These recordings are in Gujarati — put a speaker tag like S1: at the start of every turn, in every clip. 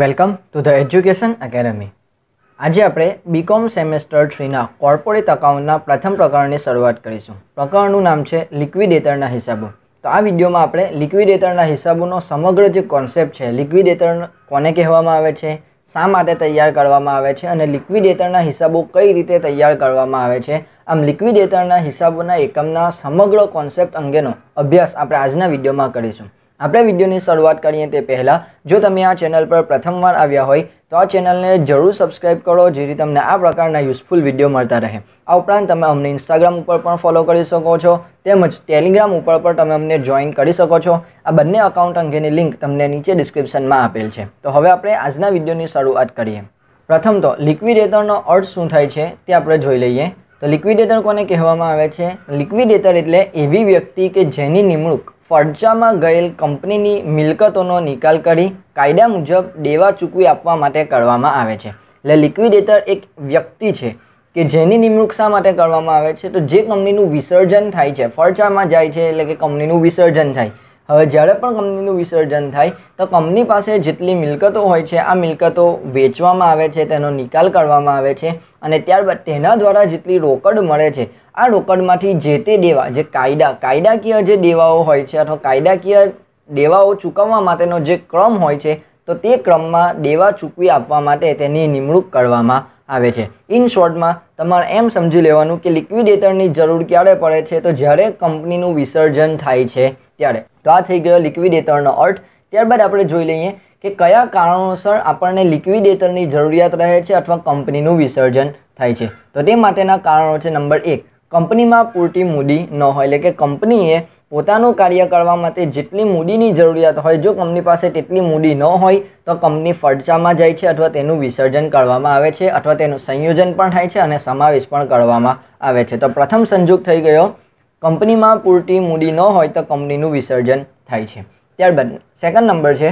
S1: welcome to the education academy આજે આપણે બીકોમ સેમેસ્ટર થ્રીના કોર્પોરેટ અકાઉન્ટના પ્રથમ પ્રકરણની શરૂઆત કરીશું પ્રકરણનું નામ છે લિક્વિડેટરના હિસાબો તો આ વિડીયોમાં આપણે લિક્વિડેટરના હિસાબોનો સમગ્ર જે કોન્સેપ્ટ છે લિક્વિડેટર કોને કહેવામાં આવે છે શા માટે તૈયાર કરવામાં આવે છે અને લિક્વિડેટરના હિસાબો કઈ રીતે તૈયાર કરવામાં આવે છે આમ લિક્વિડેટરના હિસાબોના એકમના સમગ્ર કોન્સેપ્ટ અંગેનો અભ્યાસ આપણે આજના વિડીયોમાં કરીશું આપણે વિડીયોની શરૂઆત કરીએ તે પહેલાં જો તમે આ ચેનલ પર પ્રથમવાર આવ્યા હોય તો આ ચેનલને જરૂર સબસ્ક્રાઈબ કરો જેથી તમને આ પ્રકારના યુઝફુલ વિડીયો મળતા રહે આ ઉપરાંત તમે અમને ઇન્સ્ટાગ્રામ ઉપર પણ ફોલો કરી શકો છો તેમજ ટેલિગ્રામ ઉપર પણ તમે અમને જોઈન કરી શકો છો આ બંને અકાઉન્ટ અંગેની લિંક તમને નીચે ડિસ્ક્રિપ્શનમાં આપેલ છે તો હવે આપણે આજના વિડીયોની શરૂઆત કરીએ પ્રથમ તો લિક્વિડેટરનો અર્થ શું થાય છે તે આપણે જોઈ લઈએ તો લિક્વિડેટર કોને કહેવામાં આવે છે લિક્વિડેટર એટલે એવી વ્યક્તિ કે જેની નિમણૂક ફરજામાં ગયેલ કંપનીની મિલકતોનો નિકાલ કરી કાયદા મુજબ દેવા ચૂકવી આપવા માટે કરવામાં આવે છે એટલે લિક્વિડેટર એક વ્યક્તિ છે કે જેની નિમણૂક શા માટે કરવામાં આવે છે તો જે કંપનીનું વિસર્જન થાય છે ફરજામાં જાય છે એટલે કે કંપનીનું વિસર્જન થાય હવે જ્યારે પણ કંપનીનું વિસર્જન થાય તો કંપની પાસે જેટલી મિલકતો હોય છે આ મિલકતો વેચવામાં આવે છે તેનો નિકાલ કરવામાં આવે છે અને ત્યારબાદ તેના દ્વારા જેટલી રોકડ મળે છે આ રોકડમાંથી જે તે દેવા જે કાયદા કાયદાકીય જે દેવાઓ હોય છે અથવા કાયદાકીય દેવાઓ ચૂકવવા માટેનો જે ક્રમ હોય છે તો તે ક્રમમાં દેવા ચૂકવી આપવા માટે તેની નિમણૂક કરવામાં આવે છે ઇન શોર્ટમાં તમારે એમ સમજી લેવાનું કે લિક્વિડેટરની જરૂર ક્યારે પડે છે તો જ્યારે કંપનીનું વિસર્જન થાય છે ત્યારે તો આ થઈ ગયો લિક્વિડેટરનો અર્થ ત્યારબાદ આપણે જોઈ લઈએ કે કયા કારણોસર આપણને લિક્વિડેટરની જરૂરિયાત રહે છે અથવા કંપનીનું વિસર્જન થાય છે તો તે માટેના કારણો છે નંબર એક કંપનીમાં પૂરતી મૂડી ન હોય એટલે કે કંપનીએ પોતાનું કાર્ય કરવા માટે જેટલી મૂડીની જરૂરિયાત હોય જો કંપની પાસે તેટલી મૂડી ન હોય તો કંપની ફડચામાં જાય છે અથવા તેનું વિસર્જન કરવામાં આવે છે અથવા તેનું સંયોજન પણ થાય છે અને સમાવેશ પણ કરવામાં આવે છે તો પ્રથમ સંજોગ થઈ ગયો કંપનીમાં પૂરતી મૂડી ન હોય તો કંપનીનું વિસર્જન થાય છે ત્યારબાદ સેકન્ડ નંબર છે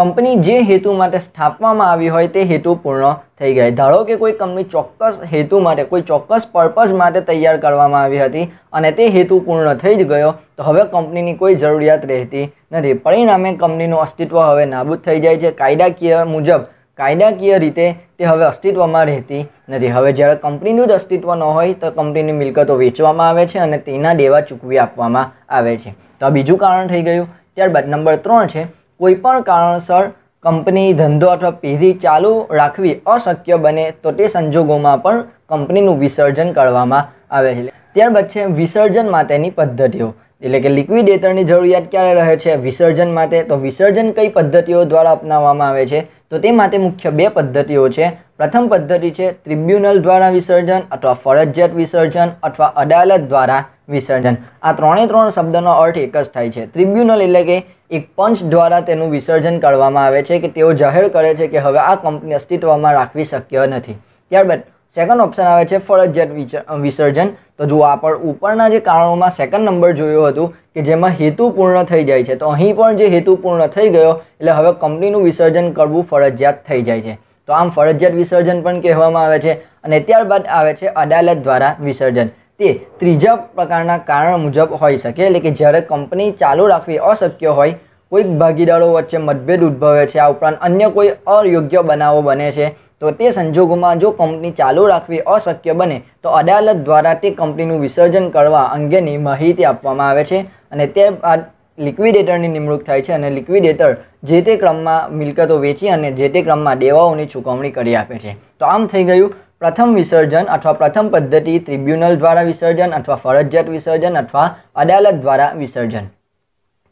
S1: કંપની જે હેતુ માટે સ્થાપવામાં આવી હોય તે હેતુ પૂર્ણ થઈ ગઈ ધારો કે કોઈ કંપની ચોક્કસ હેતુ માટે કોઈ ચોક્કસ પર્પઝ માટે તૈયાર કરવામાં આવી હતી અને તે હેતુ પૂર્ણ થઈ જ ગયો તો હવે કંપનીની કોઈ જરૂરિયાત રહેતી નથી પરિણામે કંપનીનું અસ્તિત્વ હવે નાબૂદ થઈ જાય છે કાયદાકીય મુજબ કાયદાકીય રીતે તે હવે અસ્તિત્વમાં રહેતી નથી હવે જ્યારે કંપનીનું જ અસ્તિત્વ ન હોય તો કંપનીની મિલકતો વેચવામાં આવે છે અને તેના દેવા ચૂકવી આપવામાં આવે છે તો આ બીજું કારણ થઈ ગયું ત્યારબાદ નંબર ત્રણ છે કોઈપણ કારણસર કંપની ધંધો અથવા પેઢી ચાલુ રાખવી અશક્ય બને તો તે સંજોગોમાં પણ કંપનીનું વિસર્જન કરવામાં આવે છે ત્યારબાદ છે વિસર્જન માટેની પદ્ધતિઓ એટલે કે લિક્વિડેટરની જરૂરિયાત ક્યારે રહે છે વિસર્જન માટે તો વિસર્જન કઈ પદ્ધતિઓ દ્વારા અપનાવવામાં આવે છે તો તે માટે મુખ્ય બે પદ્ધતિઓ છે પ્રથમ પદ્ધતિ છે ટ્રિબ્યુનલ દ્વારા વિસર્જન અથવા ફરજિયાત વિસર્જન અથવા અદાલત દ્વારા વિસર્જન આ ત્રણે ત્રણ શબ્દનો અર્થ એક જ થાય છે ટ્રિબ્યુનલ એટલે કે એક પંચ દ્વારા તેનું વિસર્જન કરવામાં આવે છે કે તેઓ જાહેર કરે છે કે હવે આ કંપની અસ્તિત્વમાં રાખવી શક્ય નથી ત્યારબાદ સેકન્ડ ઓપ્શન આવે છે ફરજિયાત વિસર્જન તો જો આપણે ઉપરના જે કારણોમાં સેકન્ડ નંબર જોયો હતું કે જેમાં હેતુ પૂર્ણ થઈ જાય છે તો અહીં પણ જે હેતુ પૂર્ણ થઈ ગયો એટલે હવે કંપનીનું વિસર્જન કરવું ફરજિયાત થઈ જાય છે તો આમ ફરજિયાત વિસર્જન પણ કહેવામાં આવે છે અને ત્યારબાદ આવે છે અદાલત દ્વારા વિસર્જન તે ત્રીજા પ્રકારના કારણ મુજબ હોઈ શકે એટલે કે જ્યારે કંપની ચાલુ રાખવી અશક્ય હોય કોઈક ભાગીદારો વચ્ચે મતભેદ ઉદ્ભવે છે આ ઉપરાંત અન્ય કોઈ અયોગ્ય બનાવો બને છે તો તે સંજોગોમાં જો કંપની ચાલુ રાખવી અશક્ય બને તો અદાલત દ્વારા તે કંપનીનું વિસર્જન કરવા અંગેની માહિતી આપવામાં આવે છે અને તે બાદ લિક્વિડેટરની નિમણૂક થાય છે અને લિક્વિડેટર જે તે ક્રમમાં મિલકતો વેચી અને જે તે ક્રમમાં દેવાઓની ચૂકવણી કરી આપે છે તો આમ થઈ ગયું પ્રથમ વિસર્જન અથવા પ્રથમ પદ્ધતિ ટ્રિબ્યુનલ દ્વારા વિસર્જન અથવા ફરજિયાત વિસર્જન અથવા અદાલત દ્વારા વિસર્જન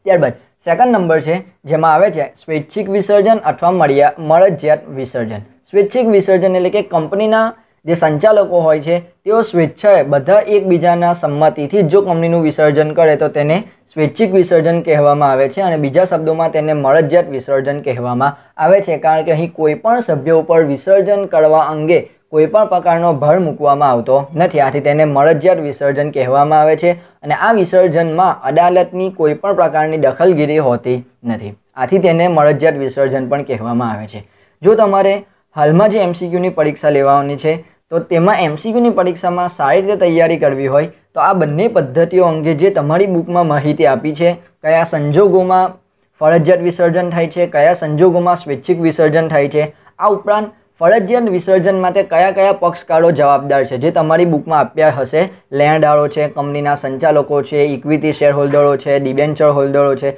S1: ત્યારબાદ સેકન્ડ નંબર છે જેમાં આવે છે સ્વૈચ્છિક વિસર્જન અથવા મળ્યા મળજિયાત વિસર્જન સ્વૈચ્છિક વિસર્જન એટલે કે કંપનીના જે સંચાલકો હોય છે તેઓ સ્વેચ્છાએ બધા એકબીજાના સંમતિથી જો કંપનીનું વિસર્જન કરે તો તેને સ્વૈચ્છિક વિસર્જન કહેવામાં આવે છે અને બીજા શબ્દોમાં તેને મળજિયાત વિસર્જન કહેવામાં આવે છે કારણ કે અહીં કોઈ પણ સભ્ય ઉપર વિસર્જન કરવા અંગે કોઈપણ પ્રકારનો ભર મૂકવામાં આવતો નથી આથી તેને મળજિયાત વિસર્જન કહેવામાં આવે છે અને આ વિસર્જનમાં અદાલતની કોઈપણ પ્રકારની દખલગીરી હોતી નથી આથી તેને મળજિયાત વિસર્જન પણ કહેવામાં આવે છે જો તમારે હાલમાં જે એમસીક્યુની પરીક્ષા લેવાની છે તો તેમાં એમસીક્યુની પરીક્ષામાં સારી રીતે તૈયારી કરવી હોય તો આ બંને પદ્ધતિઓ અંગે જે તમારી બુકમાં માહિતી આપી છે કયા સંજોગોમાં ફરજિયાત વિસર્જન થાય છે કયા સંજોગોમાં સ્વૈચ્છિક વિસર્જન થાય છે આ ઉપરાંત ફરજિયાત વિસર્જન માટે કયા કયા પક્ષકારો જવાબદાર છે જે તમારી બુકમાં આપ્યા હશે લેણદારો છે કંપનીના સંચાલકો છે ઇક્વિટી શેર હોલ્ડરો છે ડિબેન્ચર હોલ્ડરો છે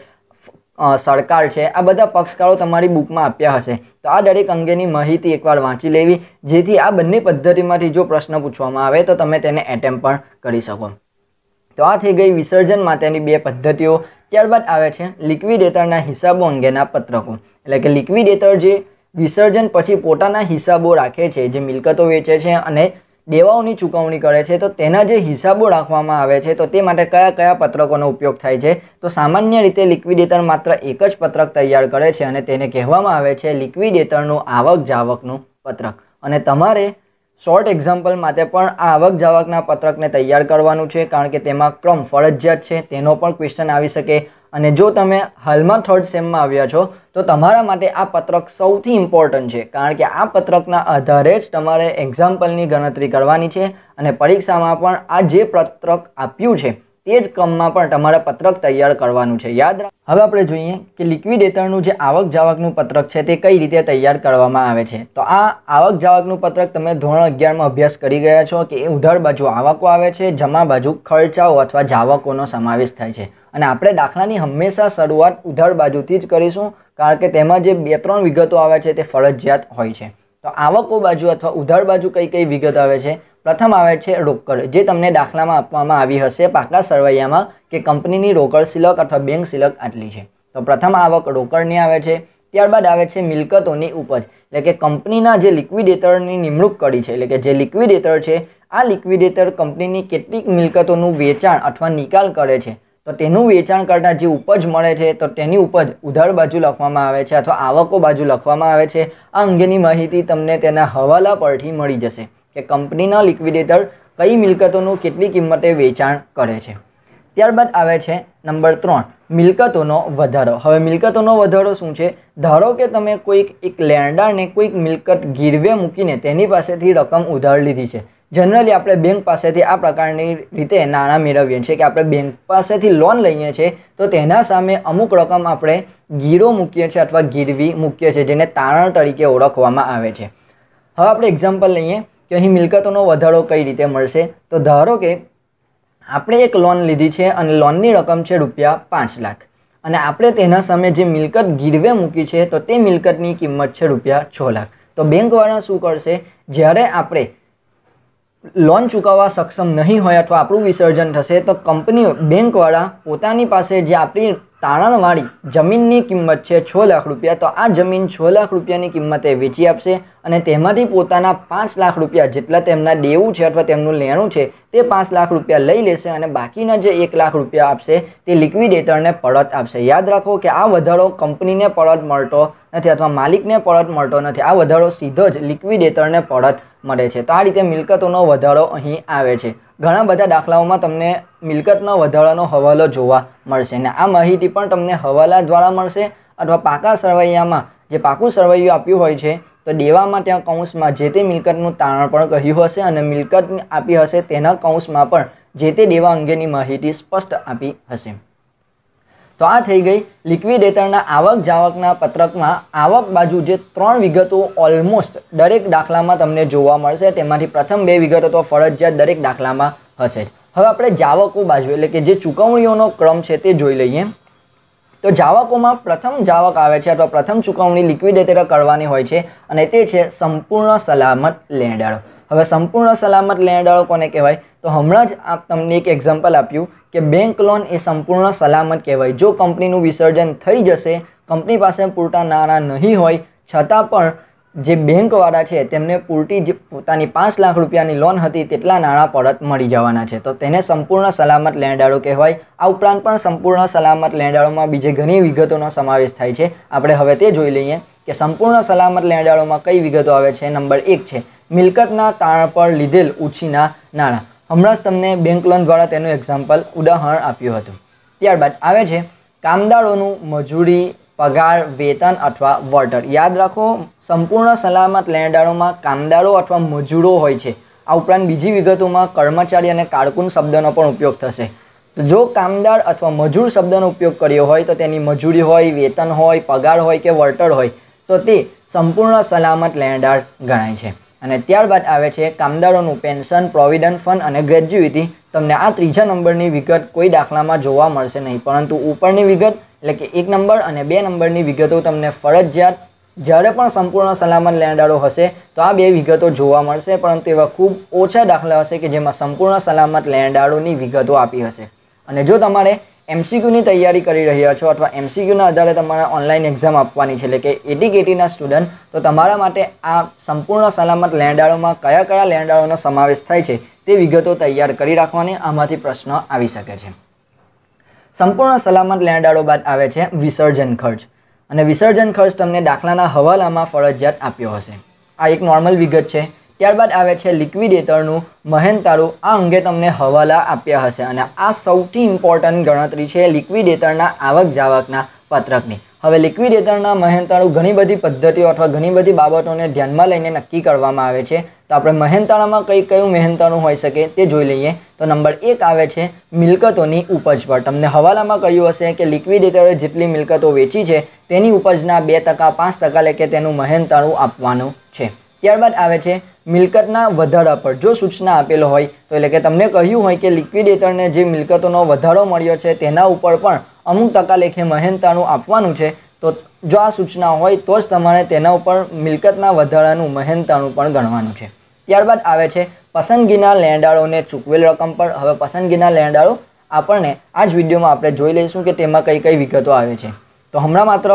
S1: સરકાર છે આ બધા પક્ષકારો તમારી બુકમાં આપ્યા હશે તો આ દરેક અંગેની માહિતી એકવાર વાંચી લેવી જેથી આ બંને પદ્ધતિમાંથી જો પ્રશ્ન પૂછવામાં આવે તો તમે તેને એટેમ્પ પણ કરી શકો તો આ થઈ ગઈ વિસર્જન માટેની બે પદ્ધતિઓ ત્યારબાદ આવે છે લિક્વિડેટરના હિસાબો અંગેના પત્રકો એટલે કે લિક્વિડેટર જે વિસર્જન પછી પોતાના હિસાબો રાખે છે જે મિલકતો વેચે છે અને દેવાઓની ચૂકવણી કરે છે તો તેના જે હિસાબો રાખવામાં આવે છે તો તે માટે કયા કયા પત્રકોનો ઉપયોગ થાય છે તો સામાન્ય રીતે લિક્વિડેટર માત્ર એક જ પત્રક તૈયાર કરે છે અને તેને કહેવામાં આવે છે લિક્વિડેટરનું આવક જાવકનું પત્રક અને તમારે શોર્ટ એક્ઝામ્પલ માટે પણ આ આવક જાવકના પત્રકને તૈયાર કરવાનું છે કારણ કે તેમાં ક્રમ ફરજિયાત છે તેનો પણ ક્વેશ્ચન આવી શકે અને જો તમે હાલમાં થર્ડ સેમમાં આવ્યા છો તો તમારા માટે આ પત્રક સૌથી ઇમ્પોર્ટન્ટ છે કારણ કે આ પત્રકના આધારે જ તમારે એક્ઝામ્પલની ગણતરી કરવાની છે અને પરીક્ષામાં પણ આ જે પત્રક આપ્યું છે તે જ ક્રમમાં પણ તમારે પત્રક તૈયાર કરવાનું છે યાદ રાખ હવે આપણે જોઈએ કે લિક્વિડેટરનું જે આવક જાવકનું પત્રક છે તે કઈ રીતે તૈયાર કરવામાં આવે છે તો આ આવક જાવકનું પત્રક તમે ધોરણ અગિયારમાં અભ્યાસ કરી ગયા છો કે એ ઉધાર બાજુ આવકો આવે છે જમા બાજુ ખર્ચાઓ અથવા જાવકોનો સમાવેશ થાય છે અને આપણે દાખલાની હંમેશા શરૂઆત ઉધાર બાજુથી જ કરીશું કારણ કે તેમાં જે બે ત્રણ વિગતો આવે છે તે ફરજિયાત હોય છે તો આવકો બાજુ અથવા ઉધાર બાજુ કઈ કઈ વિગત આવે છે પ્રથમ આવે છે રોકડ જે તમને દાખલામાં આપવામાં આવી હશે પાકા સરવૈયામાં કે કંપનીની રોકડ સિલક અથવા બેંક સિલક આટલી છે તો પ્રથમ આવક રોકડની આવે છે ત્યારબાદ આવે છે મિલકતોની ઉપજ એટલે કે કંપનીના જે લિક્વિડેટરની નિમણૂક કરી છે એટલે કે જે લિક્વિડેટર છે આ લિક્વિડેટર કંપનીની કેટલીક મિલકતોનું વેચાણ અથવા નિકાલ કરે છે તો તેનું વેચાણ કરતાં જે ઉપજ મળે છે તો તેની ઉપજ ઉધાર બાજુ લખવામાં આવે છે અથવા આવકો બાજુ લખવામાં આવે છે આ અંગેની માહિતી તમને તેના હવાલા પરથી મળી જશે કે કંપનીના લિક્વિડેટર કઈ મિલકતોનું કેટલી કિંમતે વેચાણ કરે છે ત્યારબાદ આવે છે નંબર ત્રણ મિલકતોનો વધારો હવે મિલકતોનો વધારો શું છે ધારો કે તમે કોઈક એક લેણદારને કોઈક મિલકત ગીરવે મૂકીને તેની પાસેથી રકમ ઉધાર લીધી છે જનરલી આપણે બેંક પાસેથી આ પ્રકારની રીતે નાણાં મેળવીએ છીએ કે આપણે બેંક પાસેથી લોન લઈએ છીએ તો તેના સામે અમુક રકમ આપણે ગીરો મૂકીએ છીએ અથવા ગીરવી મૂકીએ છીએ જેને તારણ તરીકે ઓળખવામાં આવે છે હવે આપણે એક્ઝામ્પલ લઈએ કે અહીં મિલકતોનો વધારો કઈ રીતે મળશે તો ધારો કે આપણે એક લોન લીધી છે અને લોનની રકમ છે રૂપિયા પાંચ લાખ અને આપણે તેના સામે જે મિલકત ગીરવે મૂકી છે તો તે મિલકતની કિંમત છે રૂપિયા છ લાખ તો બેંકવાળા શું કરશે જ્યારે આપણે લોન ચૂકવવા સક્ષમ નહીં હોય અથવા આપણું વિસર્જન થશે તો કંપનીઓ બેંકવાળા પોતાની પાસે જે આપણી તારણવાળી જમીનની કિંમત છે છ લાખ રૂપિયા તો આ જમીન છ લાખ રૂપિયાની કિંમતે વેચી આપશે અને તેમાંથી પોતાના પાંચ લાખ રૂપિયા જેટલા તેમના દેવું છે અથવા તેમનું લેણું છે તે પાંચ લાખ રૂપિયા લઈ લેશે અને બાકીના જે એક લાખ રૂપિયા આપશે તે લિક્વિડેટરને પડત આપશે યાદ રાખો કે આ વધારો કંપનીને પડત મળતો નથી અથવા માલિકને પડત મળતો નથી આ વધારો સીધો જ લિક્વિડેટરને પડત મળે છે તો આ રીતે મિલકતોનો વધારો અહીં આવે છે ઘણા બધા દાખલાઓમાં તમને મિલકતનો વધારાનો હવાલો જોવા મળશે ને આ માહિતી પણ તમને હવાલા દ્વારા મળશે અથવા પાકા સરવૈયામાં જે પાકું સરવૈયું આપ્યું હોય છે તો દેવામાં ત્યાં કૌંસમાં જે તે મિલકતનું તારણ પણ કહ્યું હશે અને મિલકત આપી હશે તેના કૌંસમાં પણ જે તે દેવા અંગેની માહિતી સ્પષ્ટ આપી હશે તો આ થઈ ગઈ લિક્વિડેટરના આવક જાવકના પત્રકમાં આવક બાજુ જે ત્રણ વિગતો ઓલમોસ્ટ દરેક દાખલામાં તમને જોવા મળશે તેમાંથી પ્રથમ બે વિગતો તો ફરજિયાત દરેક દાખલામાં હશે જ હવે આપણે જાવકો બાજુ એટલે કે જે ચૂકવણીઓનો ક્રમ છે તે જોઈ લઈએ તો જાવકોમાં પ્રથમ જાવક આવે છે અથવા પ્રથમ ચૂકવણી લિક્વિડેટર કરવાની હોય છે અને તે છે સંપૂર્ણ સલામત લેણદારો હવે સંપૂર્ણ સલામત લેણદારો કોને કહેવાય તો હમણાં જ આપ તમને એક એક્ઝામ્પલ આપ્યું કે બેંક લોન એ સંપૂર્ણ સલામત કહેવાય જો કંપનીનું વિસર્જન થઈ જશે કંપની પાસે પૂરતા નાણાં નહીં હોય છતાં પણ જે બેંકવાળા છે તેમને પૂરતી જે પોતાની પાંચ લાખ રૂપિયાની લોન હતી તેટલા નાણાં પરત મળી જવાના છે તો તેને સંપૂર્ણ સલામત લેણદારો કહેવાય આ ઉપરાંત પણ સંપૂર્ણ સલામત લેણદારોમાં બીજી ઘણી વિગતોનો સમાવેશ થાય છે આપણે હવે તે જોઈ લઈએ કે સંપૂર્ણ સલામત લેણદારોમાં કઈ વિગતો આવે છે નંબર એક છે મિલકતના તાણ પર લીધેલ ઉછીના નાણાં હમણાં જ તમને બેંક લોન દ્વારા તેનું એક્ઝામ્પલ ઉદાહરણ આપ્યું હતું ત્યારબાદ આવે છે કામદારોનું મજૂરી પગાર વેતન અથવા વોટર યાદ રાખો સંપૂર્ણ સલામત લેણદારોમાં કામદારો અથવા મજૂરો હોય છે આ ઉપરાંત બીજી વિગતોમાં કર્મચારી અને કારકુન શબ્દનો પણ ઉપયોગ થશે તો જો કામદાર અથવા મજૂર શબ્દનો ઉપયોગ કર્યો હોય તો તેની મજૂરી હોય વેતન હોય પગાર હોય કે વળતર હોય તો તે સંપૂર્ણ સલામત લેણદાર ગણાય છે અને ત્યારબાદ આવે છે કામદારોનું પેન્શન પ્રોવિડન્ટ ફંડ અને ગ્રેજ્યુટી તમને આ ત્રીજા નંબરની વિગત કોઈ દાખલામાં જોવા મળશે નહીં પરંતુ ઉપરની વિગત એટલે કે એક નંબર અને બે નંબરની વિગતો તમને ફરજિયાત જ્યારે પણ સંપૂર્ણ સલામત લેણદારો હશે તો આ બે વિગતો જોવા મળશે પરંતુ એવા ખૂબ ઓછા દાખલા હશે કે જેમાં સંપૂર્ણ સલામત લેણદારોની વિગતો આપી હશે અને જો તમારે એમસીક્યુની તૈયારી કરી રહ્યા છો અથવા એમસીક્યુના આધારે તમારે ઓનલાઈન એક્ઝામ આપવાની છે એટલે કે કેટીના સ્ટુડન્ટ તો તમારા માટે આ સંપૂર્ણ સલામત લેણદારોમાં કયા કયા લેણદારોનો સમાવેશ થાય છે તે વિગતો તૈયાર કરી રાખવાની આમાંથી પ્રશ્ન આવી શકે છે સંપૂર્ણ સલામત લેણદારો બાદ આવે છે વિસર્જન ખર્ચ અને વિસર્જન ખર્ચ તમને દાખલાના હવાલામાં ફરજિયાત આપ્યો હશે આ એક નોર્મલ વિગત છે ત્યારબાદ આવે છે લિક્વિડેટરનું મહેનતાળું આ અંગે તમને હવાલા આપ્યા હશે અને આ સૌથી ઇમ્પોર્ટન્ટ ગણતરી છે લિક્વિડેટરના આવક જાવકના પત્રકની હવે લિક્વિડેટરના મહેનતાળું ઘણી બધી પદ્ધતિઓ અથવા ઘણી બધી બાબતોને ધ્યાનમાં લઈને નક્કી કરવામાં આવે છે તો આપણે મહેનતાળામાં કઈ કયું મહેનતાણું હોઈ શકે તે જોઈ લઈએ તો નંબર એક આવે છે મિલકતોની ઉપજ પર તમને હવાલામાં કહ્યું હશે કે લિક્વિડેટરે જેટલી મિલકતો વેચી છે તેની ઉપજના બે ટકા પાંચ ટકા લેખે તેનું મહેનતાણું આપવાનું છે ત્યારબાદ આવે છે મિલકતના વધારા પર જો સૂચના આપેલો હોય તો એટલે કે તમને કહ્યું હોય કે લિક્વિડેટરને જે મિલકતોનો વધારો મળ્યો છે તેના ઉપર પણ અમુક ટકા લેખે મહેનતાણું આપવાનું છે તો જો આ સૂચના હોય તો જ તમારે તેના ઉપર મિલકતના વધારાનું મહેનતાણું પણ ગણવાનું છે ત્યારબાદ આવે છે પસંદગીના લેંડાળોને ચૂકવેલ રકમ પર હવે પસંદગીના લેંડાળો આપણને આ જ વિડીયોમાં આપણે જોઈ લઈશું કે તેમાં કઈ કઈ વિગતો આવે છે તો હમણાં માત્ર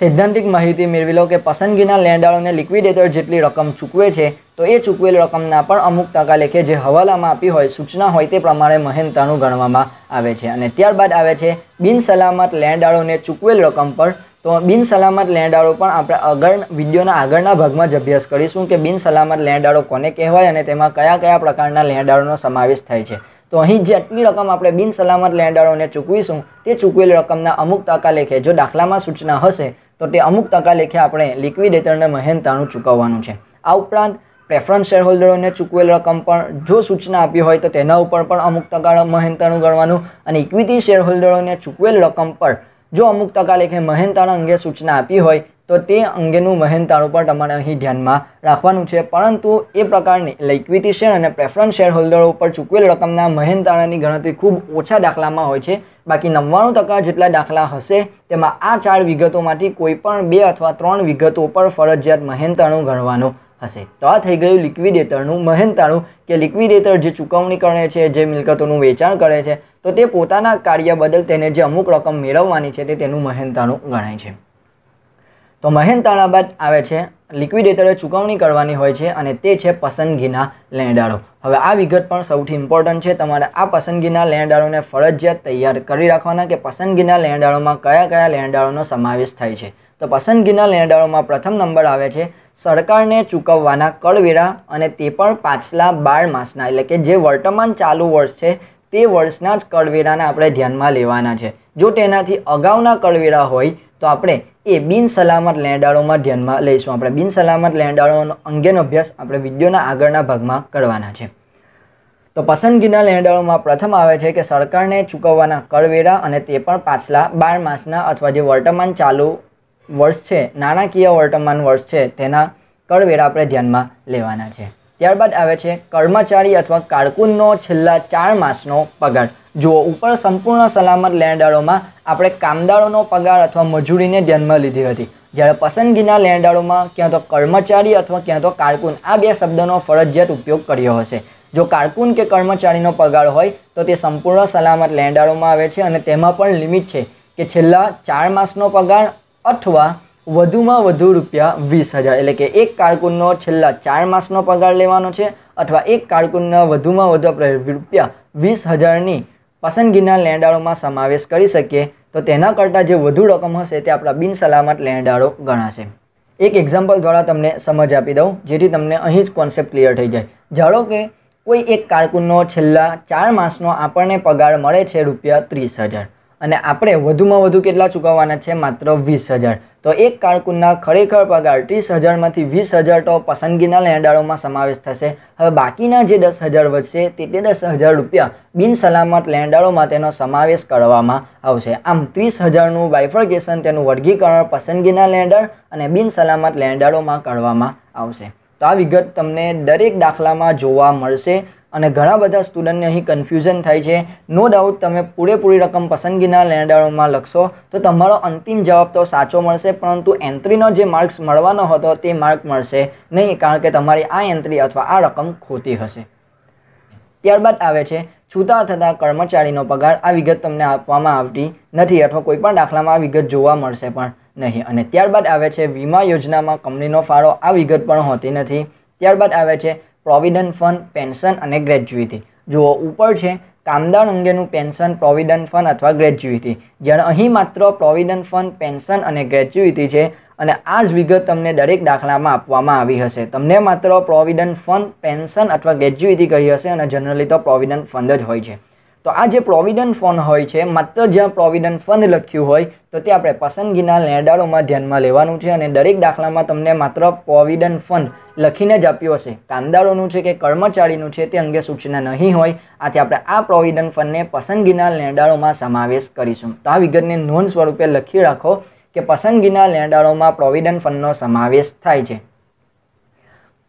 S1: સૈદ્ધાંતિક માહિતી મેળવી લો કે પસંદગીના લેણદારોને લિક્વિડેટર જેટલી રકમ ચૂકવે છે તો એ ચૂકવેલ રકમના પણ અમુક ટકા લેખે જે હવાલામાં આપી હોય સૂચના હોય તે પ્રમાણે મહેનતાનું ગણવામાં આવે છે અને ત્યારબાદ આવે છે બિનસલામત લેણદારોને ચૂકવેલ રકમ પર તો બિનસલામત સલામત પણ આપણે આગળ વિડીયોના આગળના ભાગમાં જ અભ્યાસ કરીશું કે બિનસલામત સલામત કોને કહેવાય અને તેમાં કયા કયા પ્રકારના લેણદારોનો સમાવેશ થાય છે તો અહીં જેટલી રકમ આપણે બિનસલામત સલામત ચૂકવીશું તે ચૂકવેલ રકમના અમુક ટકા લેખે જો દાખલામાં સૂચના હશે તો તે અમુક ટકા લેખે આપણે લિક્વિડેટરને મહેનતાણું ચૂકવવાનું છે આ ઉપરાંત પ્રેફરન્સ શેરહોલ્ડરોને ચૂકવેલ રકમ પણ જો સૂચના આપી હોય તો તેના ઉપર પણ અમુક ટકા મહેનતાણું ગણવાનું અને ઇક્વિટી શેરહોલ્ડરોને ચૂકવેલ રકમ પર જો અમુક ટકા લેખે મહેનતાણા અંગે સૂચના આપી હોય તો તે અંગેનું મહેનતાણું પણ તમારે અહીં ધ્યાનમાં રાખવાનું છે પરંતુ એ પ્રકારની એટલે ઇક્વિટી શેર અને પ્રેફરન્સ શેર હોલ્ડરો ઉપર ચૂકવેલ રકમના મહેનતાણાની ગણતરી ખૂબ ઓછા દાખલામાં હોય છે બાકી નવ્વાણું ટકા જેટલા દાખલા હશે તેમાં આ ચાર વિગતોમાંથી કોઈપણ બે અથવા ત્રણ વિગતો પર ફરજિયાત મહેનતાણું ગણવાનું હશે તો આ થઈ ગયું લિક્વિડેટરનું મહેનતાણું કે લિક્વિડેટર જે ચૂકવણી કરે છે જે મિલકતોનું વેચાણ કરે છે તો તે પોતાના કાર્ય બદલ તેને જે અમુક રકમ મેળવવાની છે તે તેનું મહેનતાણું ગણાય છે તો મહેનતાણા બાદ આવે છે લિક્વિડેટરે ચૂકવણી કરવાની હોય છે અને તે છે પસંદગીના લેણદારો હવે આ વિગત પણ સૌથી ઇમ્પોર્ટન્ટ છે તમારે આ પસંદગીના લેણદારોને ફરજિયાત તૈયાર કરી રાખવાના કે પસંદગીના લેણદારોમાં કયા કયા લેણદારોનો સમાવેશ થાય છે તો પસંદગીના લેણદારોમાં પ્રથમ નંબર આવે છે સરકારને ચૂકવવાના કરવેરા અને તે પણ પાછલા બાર માસના એટલે કે જે વર્તમાન ચાલુ વર્ષ છે તે વર્ષના જ કરવેરાને આપણે ધ્યાનમાં લેવાના છે જો તેનાથી અગાઉના કરવેરા હોય તો આપણે એ બિનસલામત લેંડાળોમાં ધ્યાનમાં લઈશું આપણે બિનસલામત લેંડાળો અંગેનો અભ્યાસ આપણે વિડીયોના આગળના ભાગમાં કરવાના છે તો પસંદગીના લેંડાળોમાં પ્રથમ આવે છે કે સરકારને ચૂકવવાના કરવેરા અને તે પણ પાછલા બાર માસના અથવા જે વર્તમાન ચાલુ વર્ષ છે નાણાકીય વર્તમાન વર્ષ છે તેના કરવેરા આપણે ધ્યાનમાં લેવાના છે ત્યારબાદ આવે છે કર્મચારી અથવા કારકુનનો છેલ્લા ચાર માસનો પગાર જુઓ ઉપર સંપૂર્ણ સલામત લેણદારોમાં આપણે કામદારોનો પગાર અથવા મજૂરીને ધ્યાનમાં લીધી હતી જ્યારે પસંદગીના લેણદારોમાં ક્યાં તો કર્મચારી અથવા ક્યાં તો કારકુન આ બે શબ્દનો ફરજિયાત ઉપયોગ કર્યો હશે જો કારકુન કે કર્મચારીનો પગાર હોય તો તે સંપૂર્ણ સલામત લેણદારોમાં આવે છે અને તેમાં પણ લિમિટ છે કે છેલ્લા ચાર માસનો પગાર અથવા વધુમાં વધુ રૂપિયા વીસ હજાર એટલે કે એક કારકુનનો છેલ્લા ચાર માસનો પગાર લેવાનો છે અથવા એક કારકુનના વધુમાં વધુ રૂપિયા વીસ હજારની પસંદગીના લેણદારોમાં સમાવેશ કરી શકીએ તો તેના કરતાં જે વધુ રકમ હશે તે આપણા બિનસલામત લેણદારો ગણાશે એક એક્ઝામ્પલ દ્વારા તમને સમજ આપી દઉં જેથી તમને અહીં જ કોન્સેપ્ટ ક્લિયર થઈ જાય ધારો કે કોઈ એક કારકુનનો છેલ્લા ચાર માસનો આપણને પગાર મળે છે રૂપિયા ત્રીસ હજાર અને આપણે વધુમાં વધુ કેટલા ચૂકવવાના છે માત્ર વીસ હજાર તો એક કારકુનના ખરેખર પગાર ત્રીસ હજારમાંથી વીસ હજાર તો પસંદગીના લેણદારોમાં સમાવેશ થશે હવે બાકીના જે દસ હજાર વધશે તે તે દસ હજાર રૂપિયા બિનસલામત લેણદારોમાં તેનો સમાવેશ કરવામાં આવશે આમ ત્રીસ હજારનું બાયફર્ગેશન તેનું વર્ગીકરણ પસંદગીના લેન્ડર અને બિનસલામત લેણદારોમાં કરવામાં આવશે તો આ વિગત તમને દરેક દાખલામાં જોવા મળશે અને ઘણા બધા સ્ટુડન્ટને અહીં કન્ફ્યુઝન થાય છે નો ડાઉટ તમે પૂરેપૂરી રકમ પસંદગીના લેણદારોમાં લખશો તો તમારો અંતિમ જવાબ તો સાચો મળશે પરંતુ એન્ટ્રીનો જે માર્ક્સ મળવાનો હતો તે માર્ક મળશે નહીં કારણ કે તમારી આ એન્ટ્રી અથવા આ રકમ ખોટી હશે ત્યારબાદ આવે છે છૂટા થતા કર્મચારીનો પગાર આ વિગત તમને આપવામાં આવતી નથી અથવા કોઈપણ દાખલામાં આ વિગત જોવા મળશે પણ નહીં અને ત્યારબાદ આવે છે વીમા યોજનામાં કંપનીનો ફાળો આ વિગત પણ હોતી નથી ત્યારબાદ આવે છે પ્રોવિડન્ટ ફંડ પેન્શન અને ગ્રેજ્યુટી જુઓ ઉપર છે કામદાર અંગેનું પેન્શન પ્રોવિડન્ટ ફંડ અથવા ગ્રેજ્યુટી જ્યારે અહીં માત્ર પ્રોવિડન્ટ ફંડ પેન્શન અને ગ્રેજ્યુટી છે અને આ જ વિગત તમને દરેક દાખલામાં આપવામાં આવી હશે તમને માત્ર પ્રોવિડન્ટ ફંડ પેન્શન અથવા ગ્રેજ્યુઇટી કહી હશે અને જનરલી તો પ્રોવિડન્ટ ફંડ જ હોય છે તો આ જે પ્રોવિડન્ટ ફંડ હોય છે માત્ર જ્યાં પ્રોવિડન્ટ ફંડ લખ્યું હોય તો તે આપણે પસંદગીના લેડાળોમાં ધ્યાનમાં લેવાનું છે અને દરેક દાખલામાં તમને માત્ર પ્રોવિડન્ટ ફંડ લખીને જ આપ્યો હશે કામદારોનું છે કે કર્મચારીનું છે તે અંગે સૂચના નહીં હોય આથી આપણે આ પ્રોવિડન્ટ ફંડને પસંદગીના લેડાળોમાં સમાવેશ કરીશું તો આ વિગતને નોંધ સ્વરૂપે લખી રાખો કે પસંદગીના લેણદારોમાં પ્રોવિડન્ટ ફંડનો સમાવેશ થાય છે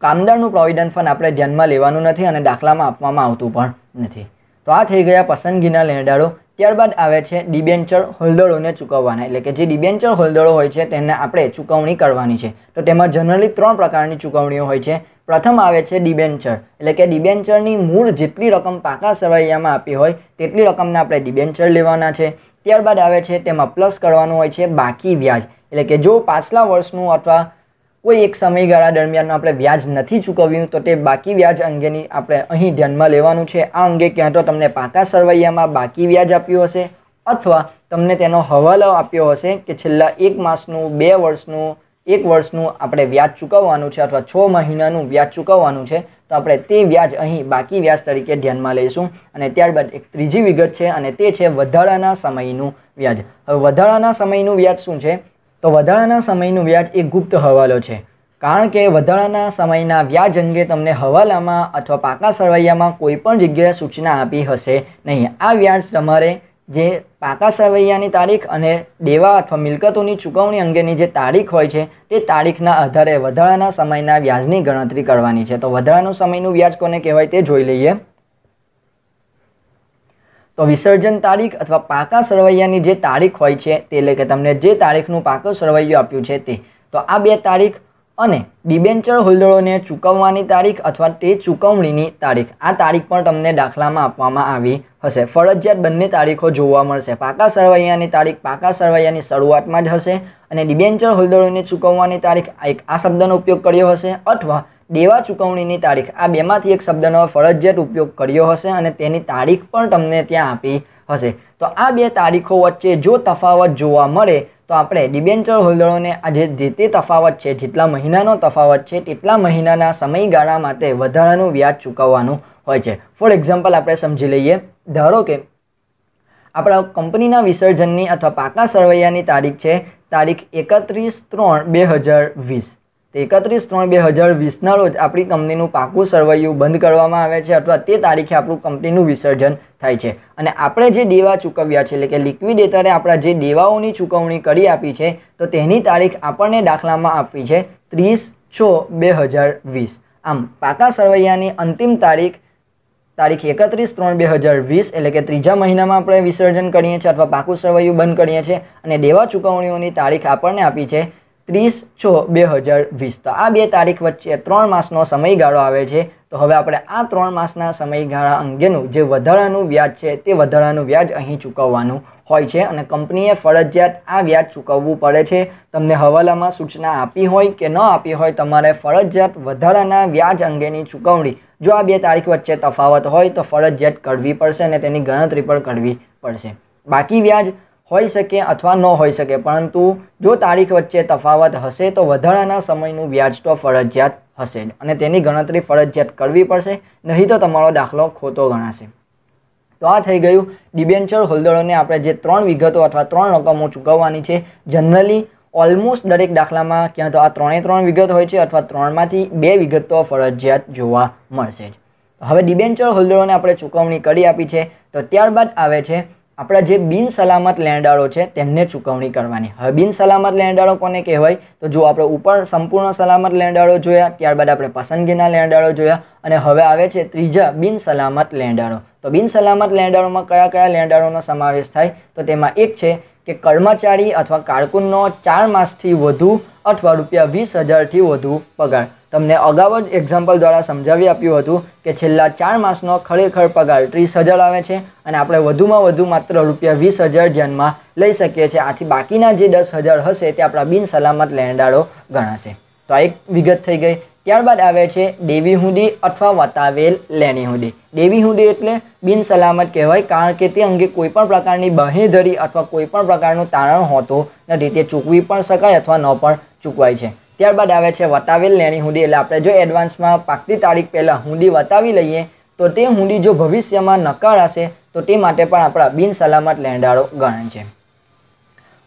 S1: કામદારનું પ્રોવિડન્ટ ફંડ આપણે ધ્યાનમાં લેવાનું નથી અને દાખલામાં આપવામાં આવતું પણ નથી તો આ થઈ ગયા પસંદગીના લેણદારો ત્યારબાદ આવે છે ડિબેન્ચર હોલ્ડરોને ચૂકવવાના એટલે કે જે ડિબેન્ચર હોલ્ડરો હોય છે તેને આપણે ચૂકવણી કરવાની છે તો તેમાં જનરલી ત્રણ પ્રકારની ચૂકવણીઓ હોય છે પ્રથમ આવે છે ડિબેન્ચર એટલે કે ડિબેન્ચરની મૂળ જેટલી રકમ પાકા સરવૈયામાં આપી હોય તેટલી રકમને આપણે ડિબેન્ચર લેવાના છે ત્યારબાદ આવે છે તેમાં પ્લસ કરવાનું હોય છે બાકી વ્યાજ એટલે કે જો પાછલા વર્ષનું અથવા કોઈ એક સમયગાળા દરમિયાન આપણે વ્યાજ નથી ચૂકવ્યું તો તે બાકી વ્યાજ અંગેની આપણે અહીં ધ્યાનમાં લેવાનું છે આ અંગે ક્યાં તો તમને પાકા સરવૈયામાં બાકી વ્યાજ આપ્યું હશે અથવા તમને તેનો હવાલો આપ્યો હશે કે છેલ્લા એક માસનું બે વર્ષનું એક વર્ષનું આપણે વ્યાજ ચૂકવવાનું છે અથવા છ મહિનાનું વ્યાજ ચૂકવવાનું છે તો આપણે તે વ્યાજ અહીં બાકી વ્યાજ તરીકે ધ્યાનમાં લઈશું અને ત્યારબાદ એક ત્રીજી વિગત છે અને તે છે વધારાના સમયનું વ્યાજ હવે વધારાના સમયનું વ્યાજ શું છે તો વધારાના સમયનું વ્યાજ એ ગુપ્ત હવાલો છે કારણ કે વધારાના સમયના વ્યાજ અંગે તમને હવાલામાં અથવા પાકા સરવૈયામાં કોઈ પણ જગ્યાએ સૂચના આપી હશે નહીં આ વ્યાજ તમારે જે પાકા સરવૈયાની તારીખ અને દેવા અથવા મિલકતોની ચૂકવણી અંગેની જે તારીખ હોય છે તે તારીખના આધારે વધારાના સમયના વ્યાજની ગણતરી કરવાની છે તો વધારાનું સમયનું વ્યાજ કોને કહેવાય તે જોઈ લઈએ તો વિસર્જન તારીખ અથવા પાકા સરવૈયાની જે તારીખ હોય છે તે એટલે કે તમને જે તારીખનું પાકો સરવૈયું આપ્યું છે તે તો આ બે તારીખ અને ડિબેન્ચર હોલ્ડરોને ચૂકવવાની તારીખ અથવા તે ચૂકવણીની તારીખ આ તારીખ પણ તમને દાખલામાં આપવામાં આવી હશે ફરજિયાત બંને તારીખો જોવા મળશે પાકા સરવૈયાની તારીખ પાકા સરવૈયાની શરૂઆતમાં જ હશે અને ડિબેન્ચર હોલ્ડરોને ચૂકવવાની તારીખ એક આ શબ્દનો ઉપયોગ કર્યો હશે અથવા દેવા ચૂકવણીની તારીખ આ બેમાંથી એક શબ્દનો ફરજિયાત ઉપયોગ કર્યો હશે અને તેની તારીખ પણ તમને ત્યાં આપી હશે તો આ બે તારીખો વચ્ચે જો તફાવત જોવા મળે તો આપણે ડિબેન્ચર હોલ્ડરોને આજે જે તે તફાવત છે જેટલા મહિનાનો તફાવત છે તેટલા મહિનાના સમયગાળા માટે વધારાનું વ્યાજ ચૂકવવાનું હોય છે ફોર એક્ઝામ્પલ આપણે સમજી લઈએ ધારો કે આપણા કંપનીના વિસર્જનની અથવા પાકા સરવૈયાની તારીખ છે તારીખ એકત્રીસ ત્રણ બે હજાર વીસ એકત્રીસ ત્રણ બે હજાર વીસના રોજ આપણી કંપનીનું પાકું સરવૈયું બંધ કરવામાં આવે છે અથવા તે તારીખે આપણું કંપનીનું વિસર્જન થાય છે અને આપણે જે દેવા ચૂકવ્યા છે એટલે કે લિક્વિડેટરે આપણા જે દેવાઓની ચૂકવણી કરી આપી છે તો તેની તારીખ આપણને દાખલામાં આપવી છે ત્રીસ છ બે હજાર વીસ આમ પાકા સરવૈયાની અંતિમ તારીખ તારીખ એકત્રીસ ત્રણ બે હજાર વીસ એટલે કે ત્રીજા મહિનામાં આપણે વિસર્જન કરીએ છીએ અથવા પાકું સરવૈયું બંધ કરીએ છીએ અને દેવા ચૂકવણીઓની તારીખ આપણને આપી છે ત્રીસ છ બે હજાર વીસ તો આ બે તારીખ વચ્ચે ત્રણ માસનો સમયગાળો આવે છે તો હવે આપણે આ ત્રણ માસના સમયગાળા અંગેનું જે વધારાનું વ્યાજ છે તે વધારાનું વ્યાજ અહીં ચૂકવવાનું હોય છે અને કંપનીએ ફરજિયાત આ વ્યાજ ચૂકવવું પડે છે તમને હવાલામાં સૂચના આપી હોય કે ન આપી હોય તમારે ફરજિયાત વધારાના વ્યાજ અંગેની ચૂકવણી જો આ બે તારીખ વચ્ચે તફાવત હોય તો ફરજિયાત કરવી પડશે અને તેની ગણતરી પણ કરવી પડશે બાકી વ્યાજ હોઈ શકે અથવા ન હોઈ શકે પરંતુ જો તારીખ વચ્ચે તફાવત હશે તો વધારાના સમયનું વ્યાજ તો ફરજિયાત હશે જ અને તેની ગણતરી ફરજિયાત કરવી પડશે નહીં તો તમારો દાખલો ખોટો ગણાશે તો આ થઈ ગયું ડિબેન્ચર હોલ્ડરોને આપણે જે ત્રણ વિગતો અથવા ત્રણ રકમો ચૂકવવાની છે જનરલી ઓલમોસ્ટ દરેક દાખલામાં ક્યાં તો આ ત્રણે ત્રણ વિગત હોય છે અથવા ત્રણમાંથી બે વિગતો ફરજિયાત જોવા મળશે જ હવે ડિબેન્ચર હોલ્ડરોને આપણે ચૂકવણી કરી આપી છે તો ત્યારબાદ આવે છે આપણા જે બિનસલામત સલામત છે તેમને ચૂકવણી કરવાની હવે બિનસલામત સલામત કોને કહેવાય તો જો આપણે ઉપર સંપૂર્ણ સલામત લેણદારો જોયા ત્યારબાદ આપણે પસંદગીના લેણદારો જોયા અને હવે આવે છે ત્રીજા બિનસલામત સલામત તો બિનસલામત સલામત કયા કયા લેણદારોનો સમાવેશ થાય તો તેમાં એક છે કે કર્મચારી અથવા કારકુનનો ચાર માસથી વધુ અથવા રૂપિયા વીસ હજારથી વધુ પગાર તમને અગાઉ જ એક્ઝામ્પલ દ્વારા સમજાવી આપ્યું હતું કે છેલ્લા ચાર માસનો ખરેખર પગાર ત્રીસ હજાર આવે છે અને આપણે વધુમાં વધુ માત્ર રૂપિયા વીસ હજાર ધ્યાનમાં લઈ શકીએ છીએ આથી બાકીના જે દસ હજાર હશે તે આપણા બિનસલામત લેણદારો ગણાશે તો આ એક વિગત થઈ ગઈ ત્યારબાદ આવે છે દેવી હુંડી અથવા વતાવેલ લેણી હુંડી દેવી હુંડી એટલે બિનસલામત કહેવાય કારણ કે તે અંગે કોઈ પણ પ્રકારની બહેધરી અથવા કોઈ પણ પ્રકારનું તારણ હોતું નથી તે ચૂકવી પણ શકાય અથવા ન પણ ચૂકવાય છે ત્યારબાદ આવે છે વતાવેલ લેણી હુંડી એટલે આપણે જો એડવાન્સમાં પાકતી તારીખ પહેલાં હુંડી વતાવી લઈએ તો તે હુંડી જો ભવિષ્યમાં નકાર હશે તો તે માટે પણ આપણા બિનસલામત લેણદારો ગણાય છે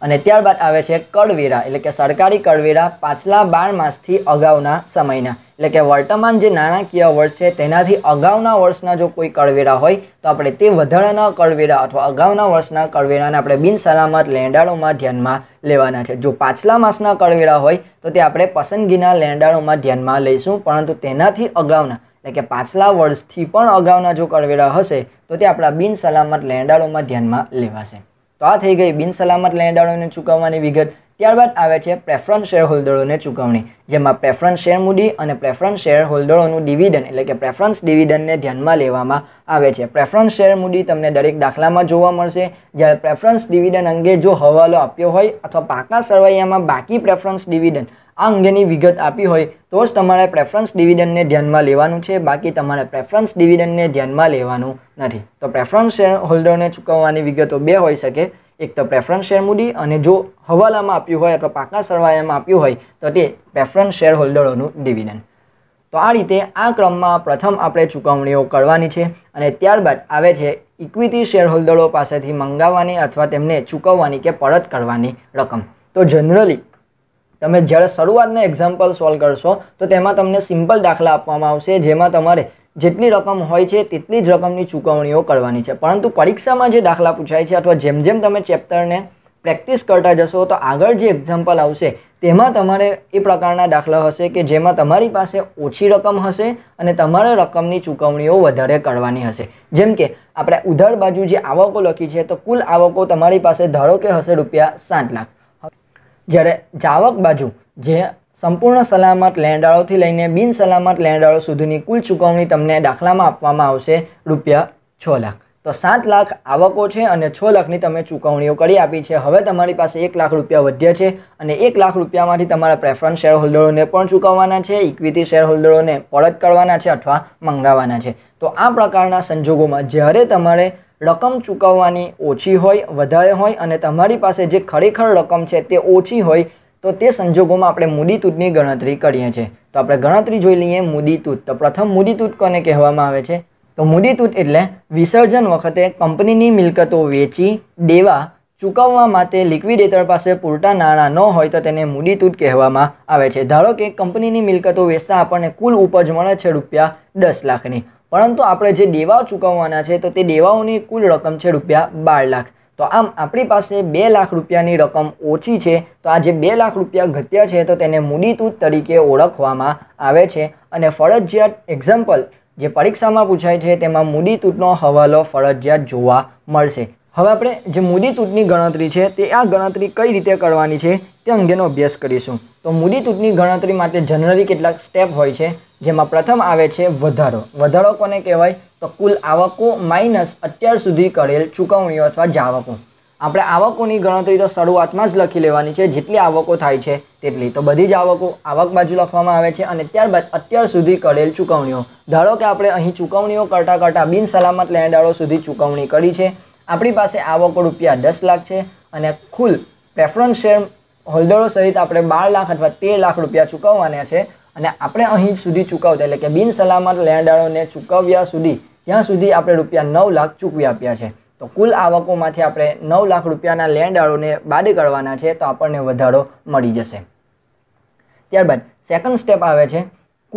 S1: અને ત્યારબાદ આવે છે કરવેરા એટલે કે સરકારી કરવેરા પાછલા બાર માસથી અગાઉના સમયના એટલે કે વર્તમાન જે નાણાકીય વર્ષ છે તેનાથી અગાઉના વર્ષના જો કોઈ કરવેરા હોય તો આપણે તે વધારાના કરવેરા અથવા અગાઉના વર્ષના કરવેરાને આપણે બિનસલામત લેંડાળોમાં ધ્યાનમાં લેવાના છે જો પાછલા માસના કરવેરા હોય તો તે આપણે પસંદગીના લેંડાળોમાં ધ્યાનમાં લઈશું પરંતુ તેનાથી અગાઉના એટલે કે પાછલા વર્ષથી પણ અગાઉના જો કરવેરા હશે તો તે આપણા બિનસલામત લેંડાળોમાં ધ્યાનમાં લેવાશે તો આ થઈ ગઈ બિનસલામત લેણદારોને ચૂકવવાની વિગત ત્યારબાદ આવે છે પ્રેફરન્સ શેર હોલ્ડરોને ચૂકવણી જેમાં પ્રેફરન્સ શેર મૂડી અને પ્રેફરન્સ શેર હોલ્ડરોનું ડિવિડન્ડ એટલે કે પ્રેફરન્સ ડિવિડન્ડને ધ્યાનમાં લેવામાં આવે છે પ્રેફરન્સ શેર મૂડી તમને દરેક દાખલામાં જોવા મળશે જ્યારે પ્રેફરન્સ ડિવિડન્ડ અંગે જો હવાલો આપ્યો હોય અથવા પાકા સરવૈયામાં બાકી પ્રેફરન્સ ડિવિડન્ડ આ અંગેની વિગત આપી હોય તો જ તમારે પ્રેફરન્સ ડિવિડન્ડને ધ્યાનમાં લેવાનું છે બાકી તમારે પ્રેફરન્સ ડિવિડન્ડને ધ્યાનમાં લેવાનું નથી તો પ્રેફરન્સ શેર હોલ્ડરને ચૂકવવાની વિગતો બે હોઈ શકે એક તો પ્રેફરન્સ શેર મૂડી અને જો હવાલામાં આપ્યું હોય અથવા પાકા સરવાયામાં આપ્યું હોય તો તે પ્રેફરન્સ શેર હોલ્ડરોનું ડિવિડન્ડ તો આ રીતે આ ક્રમમાં પ્રથમ આપણે ચૂકવણીઓ કરવાની છે અને ત્યારબાદ આવે છે ઇક્વિટી શેર હોલ્ડરો પાસેથી મંગાવવાની અથવા તેમને ચૂકવવાની કે પરત કરવાની રકમ તો જનરલી તમે જ્યારે શરૂઆતના એક્ઝામ્પલ સોલ્વ કરશો તો તેમાં તમને સિમ્પલ દાખલા આપવામાં આવશે જેમાં તમારે જેટલી રકમ હોય છે તેટલી જ રકમની ચૂકવણીઓ કરવાની છે પરંતુ પરીક્ષામાં જે દાખલા પૂછાય છે અથવા જેમ જેમ તમે ચેપ્ટરને પ્રેક્ટિસ કરતા જશો તો આગળ જે એક્ઝામ્પલ આવશે તેમાં તમારે એ પ્રકારના દાખલા હશે કે જેમાં તમારી પાસે ઓછી રકમ હશે અને તમારે રકમની ચૂકવણીઓ વધારે કરવાની હશે જેમ કે આપણે ઉધાર બાજુ જે આવકો લખી છે તો કુલ આવકો તમારી પાસે ધારો કે હશે રૂપિયા સાત લાખ જ્યારે જાવક બાજુ જે સંપૂર્ણ સલામત લેણદાળોથી લઈને બિન સલામત લેણદાળો સુધીની કુલ ચૂકવણી તમને દાખલામાં આપવામાં આવશે રૂપિયા છ લાખ તો સાત લાખ આવકો છે અને છ લાખની તમે ચૂકવણીઓ કરી આપી છે હવે તમારી પાસે એક લાખ રૂપિયા વધ્યા છે અને એક લાખ રૂપિયામાંથી તમારા પ્રેફરન્સ શેર હોલ્ડરોને પણ ચૂકવવાના છે ઇક્વિટી શેર હોલ્ડરોને પરત કરવાના છે અથવા મંગાવવાના છે તો આ પ્રકારના સંજોગોમાં જ્યારે તમારે રકમ ચૂકવવાની ઓછી હોય વધારે હોય અને તમારી પાસે જે ખરેખર રકમ છે તે ઓછી હોય તો તે સંજોગોમાં આપણે મૂડીતૂટની ગણતરી કરીએ છીએ તો આપણે ગણતરી જોઈ લઈએ મૂડીતૂટ તો પ્રથમ મૂડીતૂટ કોને કહેવામાં આવે છે તો મૂડીતૂટ એટલે વિસર્જન વખતે કંપનીની મિલકતો વેચી દેવા ચૂકવવા માટે લિક્વિડેટર પાસે પૂરતા નાણાં ન હોય તો તેને મૂડીતૂટ કહેવામાં આવે છે ધારો કે કંપનીની મિલકતો વેચતા આપણને કુલ ઉપજ મળે છે રૂપિયા દસ લાખની પરંતુ આપણે જે દેવાઓ ચૂકવવાના છે તો તે દેવાઓની કુલ રકમ છે રૂપિયા બાર લાખ તો આમ આપણી પાસે બે લાખ રૂપિયાની રકમ ઓછી છે તો આ જે બે લાખ રૂપિયા ઘટ્યા છે તો તેને મૂડીતૂત તરીકે ઓળખવામાં આવે છે અને ફરજિયાત એક્ઝામ્પલ જે પરીક્ષામાં પૂછાય છે તેમાં મૂડીતૂતનો હવાલો ફરજિયાત જોવા મળશે હવે આપણે જે મૂડી તૂટની ગણતરી છે તે આ ગણતરી કઈ રીતે કરવાની છે તે અંગેનો અભ્યાસ કરીશું તો મૂડી તૂટની ગણતરી માટે જનરલી કેટલાક સ્ટેપ હોય છે જેમાં પ્રથમ આવે છે વધારો વધારો કોને કહેવાય તો કુલ આવકો માઇનસ અત્યાર સુધી કરેલ ચૂકવણીઓ અથવા જાવકો આપણે આવકોની ગણતરી તો શરૂઆતમાં જ લખી લેવાની છે જેટલી આવકો થાય છે તેટલી તો બધી જ આવકો આવક બાજુ લખવામાં આવે છે અને ત્યારબાદ અત્યાર સુધી કરેલ ચૂકવણીઓ ધારો કે આપણે અહીં ચૂકવણીઓ કરતાં કરતાં બિનસલામત લેણદારો સુધી ચૂકવણી કરી છે આપણી પાસે આવક રૂપિયા દસ લાખ છે અને કુલ પ્રેફરન્સ શેર હોલ્ડરો સહિત આપણે બાર લાખ અથવા તેર લાખ રૂપિયા ચૂકવવાના છે અને આપણે અહીં સુધી ચૂકવતા એટલે કે બિન બિનસલામત લેણદારોને ચૂકવ્યા સુધી ત્યાં સુધી આપણે રૂપિયા નવ લાખ ચૂકવી આપ્યા છે તો કુલ આવકોમાંથી આપણે નવ લાખ રૂપિયાના લેણદારોને બાદ કરવાના છે તો આપણને વધારો મળી જશે ત્યારબાદ સેકન્ડ સ્ટેપ આવે છે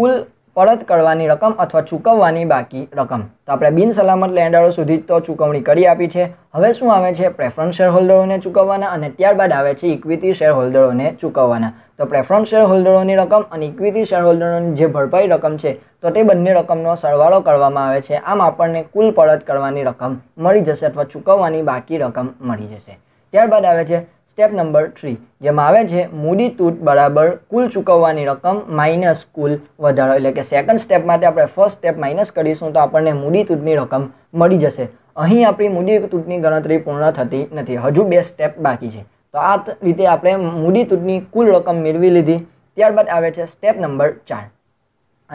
S1: કુલ પરત કરવાની રકમ અથવા ચૂકવવાની બાકી રકમ તો આપણે બિનસલામત લેન્ડરો સુધી તો ચૂકવણી કરી આપી છે હવે શું આવે છે પ્રેફરન્સ શેર હોલ્ડરોને ચૂકવવાના અને ત્યારબાદ આવે છે ઇક્વિટી શેર હોલ્ડરોને ચૂકવવાના તો પ્રેફરન્સ શેર હોલ્ડરોની રકમ અને ઇક્વિટી શેર હોલ્ડરોની જે ભરપાઈ રકમ છે તો તે બંને રકમનો સરવાળો કરવામાં આવે છે આમ આપણને કુલ પરત કરવાની રકમ મળી જશે અથવા ચૂકવવાની બાકી રકમ મળી જશે ત્યારબાદ આવે છે સ્ટેપ નંબર થ્રી જેમાં આવે છે મૂડી તૂટ બરાબર કુલ ચૂકવવાની રકમ માઇનસ કુલ વધારો એટલે કે સેકન્ડ સ્ટેપ માટે આપણે ફર્સ્ટ સ્ટેપ માઇનસ કરીશું તો આપણને મૂડી તૂટની રકમ મળી જશે અહીં આપણી મૂડી તૂટની ગણતરી પૂર્ણ થતી નથી હજુ બે સ્ટેપ બાકી છે તો આ રીતે આપણે મૂડી તૂટની કુલ રકમ મેળવી લીધી ત્યારબાદ આવે છે સ્ટેપ નંબર ચાર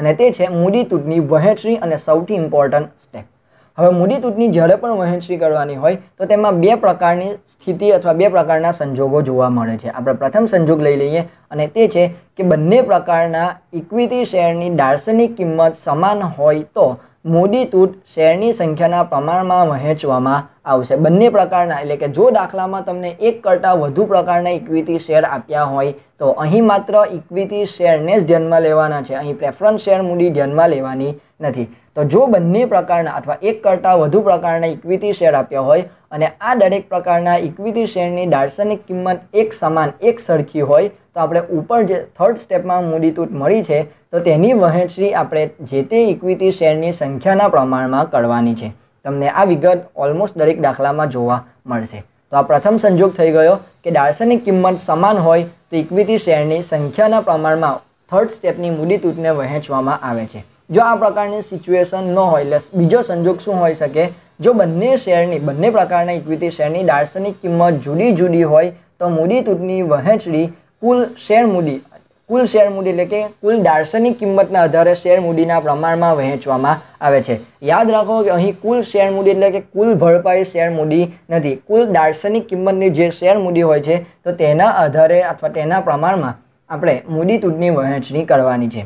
S1: અને તે છે મૂડી તૂટની વહેંચણી અને સૌથી ઇમ્પોર્ટન્ટ સ્ટેપ હવે મૂડી તૂટની જ્યારે પણ વહેંચણી કરવાની હોય તો તેમાં બે પ્રકારની સ્થિતિ અથવા બે પ્રકારના સંજોગો જોવા મળે છે આપણે પ્રથમ સંજોગ લઈ લઈએ અને તે છે કે બંને પ્રકારના ઇક્વિટી શેરની દાર્શનિક કિંમત સમાન હોય તો મૂડી તૂટ શેરની સંખ્યાના પ્રમાણમાં વહેંચવામાં આવશે બંને પ્રકારના એટલે કે જો દાખલામાં તમને એક કરતાં વધુ પ્રકારના ઇક્વિટી શેર આપ્યા હોય તો અહીં માત્ર ઇક્વિટી શેરને જ ધ્યાનમાં લેવાના છે અહીં પ્રેફરન્સ શેર મૂડી ધ્યાનમાં લેવાની નથી તો જો બંને પ્રકારના અથવા એક કરતાં વધુ પ્રકારના ઇક્વિટી શેર આપ્યા હોય અને આ દરેક પ્રકારના ઇક્વિટી શેરની દાર્શનિક કિંમત એક સમાન એક સરખી હોય તો આપણે ઉપર જે થર્ડ સ્ટેપમાં મૂડી તૂટ મળી છે તો તેની વહેંચણી આપણે જે તે ઇક્વિટી શેરની સંખ્યાના પ્રમાણમાં કરવાની છે તમને આ વિગત ઓલમોસ્ટ દરેક દાખલામાં જોવા મળશે તો આ પ્રથમ સંજોગ થઈ ગયો કે દાર્શનિક કિંમત સમાન હોય તો ઇક્વિટી શેરની સંખ્યાના પ્રમાણમાં થર્ડ સ્ટેપની મૂડી તૂટને વહેંચવામાં આવે છે જો આ પ્રકારની સિચ્યુએશન ન હોય એટલે બીજો સંજોગ શું હોઈ શકે જો બંને શેરની બંને પ્રકારના ઇક્વિટી શેરની દાર્શનિક કિંમત જુદી જુદી હોય તો મૂડી તૂટની વહેંચણી કુલ શેર મૂડી કુલ શેર મૂડી એટલે કે કુલ દાર્શનિક કિંમતના આધારે શેર મૂડીના પ્રમાણમાં વહેંચવામાં આવે છે યાદ રાખો કે અહીં કુલ શેર મૂડી એટલે કે કુલ ભરપાઈ શેર મૂડી નથી કુલ દાર્શનિક કિંમતની જે શેર મૂડી હોય છે તો તેના આધારે અથવા તેના પ્રમાણમાં આપણે મૂડી તૂટની વહેંચણી કરવાની છે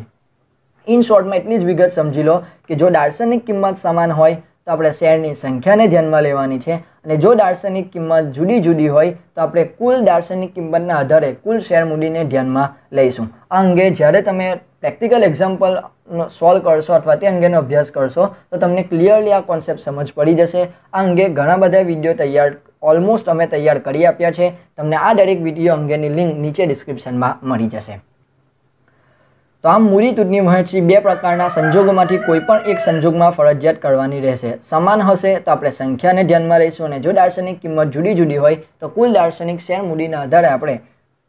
S1: ઇન શોર્ટમાં એટલી જ વિગત સમજી લો કે જો દાર્શનિક કિંમત સમાન હોય તો આપણે શેરની સંખ્યાને ધ્યાનમાં લેવાની છે અને જો દાર્શનિક કિંમત જુદી જુદી હોય તો આપણે કુલ દાર્શનિક કિંમતના આધારે કુલ શેર મૂડીને ધ્યાનમાં લઈશું આ અંગે જ્યારે તમે પ્રેક્ટિકલ એક્ઝામ્પલ સોલ્વ કરશો અથવા તે અંગેનો અભ્યાસ કરશો તો તમને ક્લિયરલી આ કોન્સેપ્ટ સમજ પડી જશે આ અંગે ઘણા બધા વિડીયો તૈયાર ઓલમોસ્ટ અમે તૈયાર કરી આપ્યા છે તમને આ દરેક વિડીયો અંગેની લિંક નીચે ડિસ્ક્રિપ્શનમાં મળી જશે તો આમ મૂડી તૂટની મહેચી બે પ્રકારના સંજોગોમાંથી પણ એક સંજોગમાં ફરજિયાત કરવાની રહેશે સમાન હશે તો આપણે સંખ્યાને ધ્યાનમાં લઈશું અને જો દાર્શનિક કિંમત જુદી જુદી હોય તો કુલ દાર્શનિક શેર મૂડીના આધારે આપણે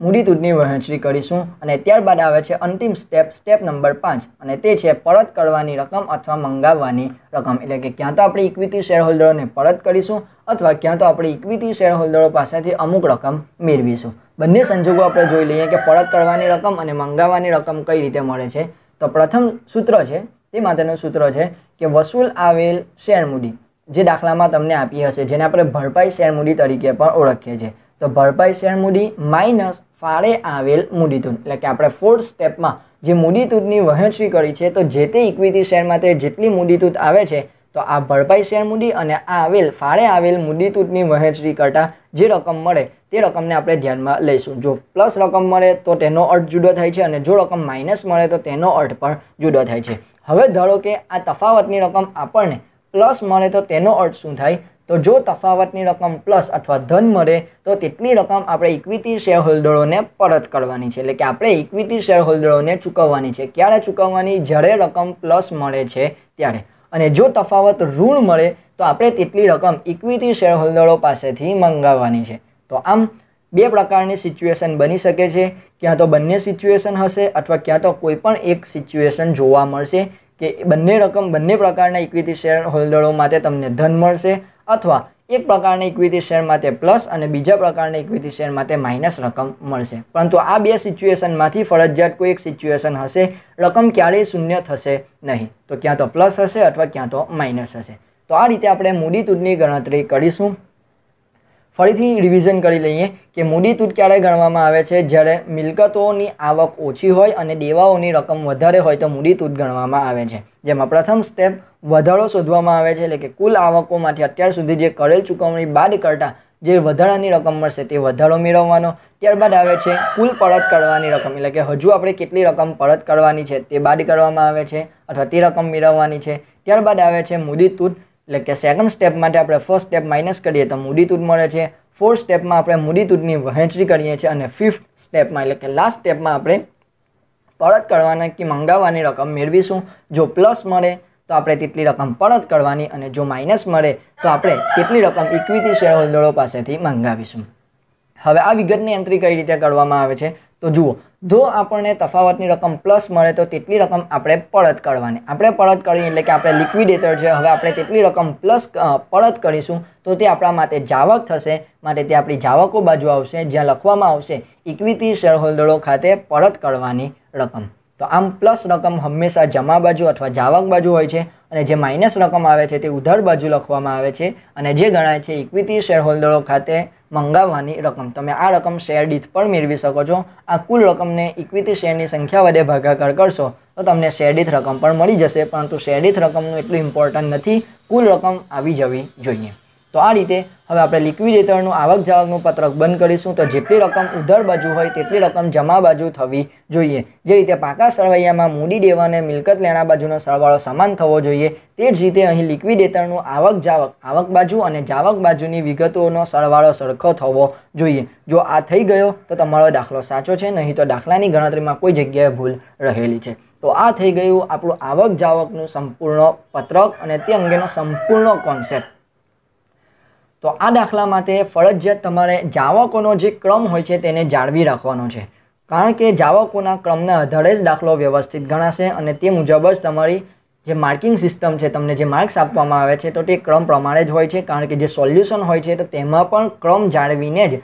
S1: મૂડી તૂટની વહેંચણી કરીશું અને ત્યારબાદ આવે છે અંતિમ સ્ટેપ સ્ટેપ નંબર પાંચ અને તે છે પરત કરવાની રકમ અથવા મંગાવવાની રકમ એટલે કે ક્યાં તો આપણે ઇક્વિટી શેર હોલ્ડરોને પરત કરીશું અથવા ક્યાં તો આપણે ઇક્વિટી શેર હોલ્ડરો પાસેથી અમુક રકમ મેળવીશું બંને સંજોગો આપણે જોઈ લઈએ કે પરત કરવાની રકમ અને મંગાવવાની રકમ કઈ રીતે મળે છે તો પ્રથમ સૂત્ર છે તે માટેનું સૂત્ર છે કે વસૂલ આવેલ શેરમૂડી જે દાખલામાં તમને આપી હશે જેને આપણે ભરપાઈ શેરમૂડી તરીકે પણ ઓળખીએ છીએ તો ભરપાઈ શેરમૂડી માઇનસ ફાળે આવેલ મૂડીતૂર એટલે કે આપણે ફોર્થ સ્ટેપમાં જે મૂડીતૂરની વહેંચણી કરી છે તો જે તે ઇક્વિટી શેરમાંથી જેટલી મૂડીતૂત આવે છે તો આ ભરપાઈ શેર મૂડી અને આ આવેલ ફાળે આવેલ મૂડી તૂટની વહેંચણી કરતાં જે રકમ મળે તે રકમને આપણે ધ્યાનમાં લઈશું જો પ્લસ રકમ મળે તો તેનો અર્થ જુદો થાય છે અને જો રકમ માઇનસ મળે તો તેનો અર્થ પણ જુદો થાય છે હવે ધારો કે આ તફાવતની રકમ આપણને પ્લસ મળે તો તેનો અર્થ શું થાય તો જો તફાવતની રકમ પ્લસ અથવા ધન મળે તો તેટલી રકમ આપણે ઇક્વિટી શેર હોલ્ડરોને પરત કરવાની છે એટલે કે આપણે ઇક્વિટી શેર હોલ્ડરોને ચૂકવવાની છે ક્યારે ચૂકવવાની જ્યારે રકમ પ્લસ મળે છે ત્યારે અને જો તફાવત ઋણ મળે તો આપણે તેટલી રકમ ઇક્વિટી શેરહોલ્ડરો પાસેથી મંગાવવાની છે તો આમ બે પ્રકારની સિચ્યુએશન બની શકે છે ક્યાં તો બંને સિચ્યુએશન હશે અથવા ક્યાં તો કોઈ પણ એક સિચ્યુએશન જોવા મળશે કે બંને રકમ બંને પ્રકારના ઇક્વિટી શેર હોલ્ડરો માટે તમને ધન મળશે અથવા એક પ્રકારની ઇક્વિટી શેર માટે પ્લસ અને બીજા પ્રકારની ઇક્વિટી શેર માટે માઇનસ રકમ મળશે પરંતુ આ બે સિચ્યુએશનમાંથી ફરજિયાત કોઈ એક સિચ્યુએશન હશે રકમ ક્યારેય શૂન્ય થશે નહીં તો ક્યાં તો પ્લસ હશે અથવા ક્યાં તો માઇનસ હશે તો આ રીતે આપણે મૂડી મૂડીતૂટની ગણતરી કરીશું ફરીથી રિવિઝન કરી લઈએ કે મૂડી મૂડીતૂટ ક્યારે ગણવામાં આવે છે જ્યારે મિલકતોની આવક ઓછી હોય અને દેવાઓની રકમ વધારે હોય તો મૂડી મૂડીતૂટ ગણવામાં આવે છે જેમાં પ્રથમ સ્ટેપ વધારો શોધવામાં આવે છે એટલે કે કુલ આવકોમાંથી અત્યાર સુધી જે કરેલ ચૂકવણી બાદ કરતાં જે વધારાની રકમ મળશે તે વધારો મેળવવાનો ત્યારબાદ આવે છે કુલ પરત કરવાની રકમ એટલે કે હજુ આપણે કેટલી રકમ પરત કરવાની છે તે બાદ કરવામાં આવે છે અથવા તે રકમ મેળવવાની છે ત્યારબાદ આવે છે મુદિતૂર એટલે કે સેકન્ડ સ્ટેપ માટે આપણે ફર્સ્ટ સ્ટેપ માઇનસ કરીએ તો મુદિતૂર મળે છે ફોર્થ સ્ટેપમાં આપણે મુદિતૂરની વહેંચણી કરીએ છીએ અને ફિફ્થ સ્ટેપમાં એટલે કે લાસ્ટ સ્ટેપમાં આપણે પરત કરવાના કે મંગાવવાની રકમ મેળવીશું જો પ્લસ મળે તો આપણે તેટલી રકમ પરત કરવાની અને જો માઇનસ મળે તો આપણે તેટલી રકમ ઇક્વિટી શેર હોલ્ડરો પાસેથી મંગાવીશું હવે આ વિગતની એન્ટ્રી કઈ રીતે કરવામાં આવે છે તો જુઓ જો આપણને તફાવતની રકમ પ્લસ મળે તો તેટલી રકમ આપણે પરત કરવાની આપણે પરત કરી એટલે કે આપણે લિક્વિડેટર છે હવે આપણે તેટલી રકમ પ્લસ પરત કરીશું તો તે આપણા માટે જાવક થશે માટે તે આપણી જાવકો બાજુ આવશે જ્યાં લખવામાં આવશે ઇક્વિટી શેરહોલ્ડરો ખાતે પરત કરવાની રકમ તો આમ પ્લસ રકમ હંમેશા જમા બાજુ અથવા જાવક બાજુ હોય છે અને જે માઇનસ રકમ આવે છે તે ઉધાર બાજુ લખવામાં આવે છે અને જે ગણાય છે ઇક્વિટી શેરહોલ્ડરો ખાતે મંગાવવાની રકમ તમે આ રકમ શેર દીઠ પણ મેળવી શકો છો આ કુલ રકમને ઇક્વિટી શેરની સંખ્યા વડે ભાગાકાર કરશો તો તમને શેર દીઠ રકમ પણ મળી જશે પરંતુ શેર દીઠ રકમનું એટલું ઇમ્પોર્ટન્ટ નથી કુલ રકમ આવી જવી જોઈએ તો આ રીતે હવે આપણે લિક્વિડેટરનું આવક જાવકનું પત્રક બંધ કરીશું તો જેટલી રકમ ઉધર બાજુ હોય તેટલી રકમ જમા બાજુ થવી જોઈએ જે રીતે પાકા સરવૈયામાં મૂડી દેવા અને મિલકત લેણા બાજુનો સરવાળો સમાન થવો જોઈએ તે જ રીતે અહીં લિક્વિડેટરનું આવક જાવક આવક બાજુ અને જાવક બાજુની વિગતોનો સરવાળો સરખો થવો જોઈએ જો આ થઈ ગયો તો તમારો દાખલો સાચો છે નહીં તો દાખલાની ગણતરીમાં કોઈ જગ્યાએ ભૂલ રહેલી છે તો આ થઈ ગયું આપણું આવક જાવકનું સંપૂર્ણ પત્રક અને તે અંગેનો સંપૂર્ણ કોન્સેપ્ટ તો આ દાખલા માટે ફરજિયાત તમારે જાવકોનો જે ક્રમ હોય છે તેને જાળવી રાખવાનો છે કારણ કે જાવકોના ક્રમના આધારે જ દાખલો વ્યવસ્થિત ગણાશે અને તે મુજબ જ તમારી જે માર્કિંગ સિસ્ટમ છે તમને જે માર્ક્સ આપવામાં આવે છે તો તે ક્રમ પ્રમાણે જ હોય છે કારણ કે જે સોલ્યુશન હોય છે તો તેમાં પણ ક્રમ જાળવીને જ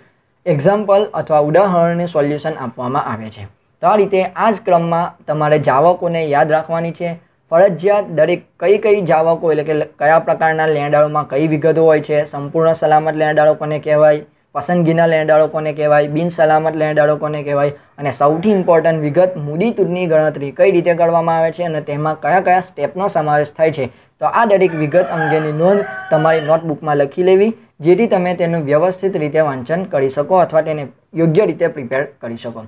S1: એક્ઝામ્પલ અથવા ઉદાહરણને સોલ્યુશન આપવામાં આવે છે તો આ રીતે આ જ ક્રમમાં તમારે જાવકોને યાદ રાખવાની છે ફરજિયાત દરેક કઈ કઈ જાવકો એટલે કે કયા પ્રકારના લેણદારોમાં કઈ વિગતો હોય છે સંપૂર્ણ સલામત લેણદારો કોને કહેવાય પસંદગીના લેણદારો કોને કહેવાય બિનસલામત સલામત કોને કહેવાય અને સૌથી ઇમ્પોર્ટન્ટ વિગત મૂડી મૂડીતુરની ગણતરી કઈ રીતે કરવામાં આવે છે અને તેમાં કયા કયા સ્ટેપનો સમાવેશ થાય છે તો આ દરેક વિગત અંગેની નોંધ તમારી નોટબુકમાં લખી લેવી જેથી તમે તેનું વ્યવસ્થિત રીતે વાંચન કરી શકો અથવા તેને યોગ્ય રીતે પ્રિપેર કરી શકો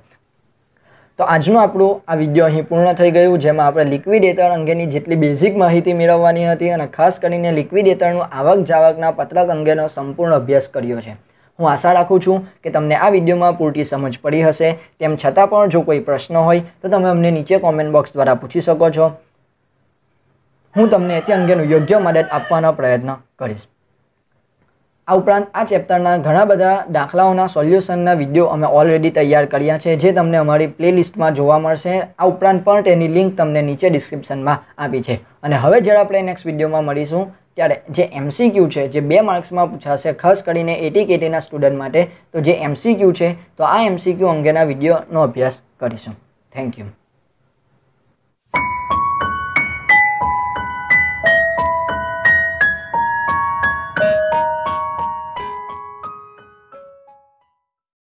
S1: તો આજનું આપણું આ વિડીયો અહીં પૂર્ણ થઈ ગયું જેમાં આપણે લિક્વિડેટર અંગેની જેટલી બેઝિક માહિતી મેળવવાની હતી અને ખાસ કરીને લિક્વિડ લિક્વિડેટરનું આવક જાવકના પત્રક અંગેનો સંપૂર્ણ અભ્યાસ કર્યો છે હું આશા રાખું છું કે તમને આ વિડીયોમાં પૂરતી સમજ પડી હશે તેમ છતાં પણ જો કોઈ પ્રશ્ન હોય તો તમે અમને નીચે કોમેન્ટ બોક્સ દ્વારા પૂછી શકો છો હું તમને તે અંગેનું યોગ્ય મદદ આપવાનો પ્રયત્ન કરીશ આ ઉપરાંત આ ચેપ્ટરના ઘણા બધા દાખલાઓના સોલ્યુશનના વિડીયો અમે ઓલરેડી તૈયાર કર્યા છે જે તમને અમારી પ્લેલિસ્ટમાં જોવા મળશે આ ઉપરાંત પણ તેની લિંક તમને નીચે ડિસ્ક્રિપ્શનમાં આપી છે અને હવે જ્યારે આપણે નેક્સ્ટ વિડીયોમાં મળીશું ત્યારે જે એમસીક્યુ છે જે બે માર્ક્સમાં પૂછાશે ખાસ કરીને એટી કેટીના સ્ટુડન્ટ માટે તો જે એમસીક્યુ છે તો આ એમસીક્યુ અંગેના વિડીયોનો અભ્યાસ કરીશું થેન્ક યુ